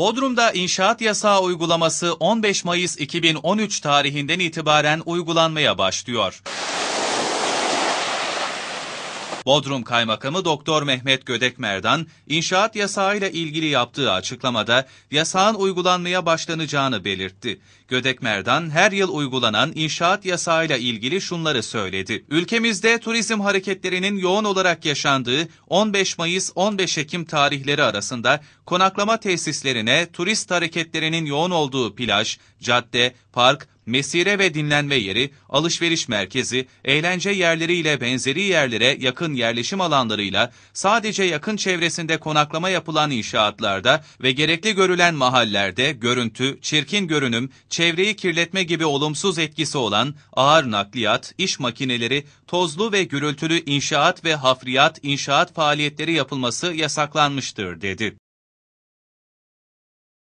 Bodrum'da inşaat yasağı uygulaması 15 Mayıs 2013 tarihinden itibaren uygulanmaya başlıyor. Bodrum Kaymakamı Doktor Mehmet Gödekmerdan, inşaat yasağıyla ilgili yaptığı açıklamada yasağın uygulanmaya başlanacağını belirtti. Gödekmerdan her yıl uygulanan inşaat yasağıyla ilgili şunları söyledi. Ülkemizde turizm hareketlerinin yoğun olarak yaşandığı 15 Mayıs-15 Ekim tarihleri arasında konaklama tesislerine turist hareketlerinin yoğun olduğu plaj, cadde, park, mesire ve dinlenme yeri, alışveriş merkezi, eğlence yerleri ile benzeri yerlere yakın yerleşim alanlarıyla sadece yakın çevresinde konaklama yapılan inşaatlarda ve gerekli görülen mahallerde görüntü, çirkin görünüm, çevreyi kirletme gibi olumsuz etkisi olan ağır nakliyat, iş makineleri, tozlu ve gürültülü inşaat ve hafriyat inşaat faaliyetleri yapılması yasaklanmıştır dedi.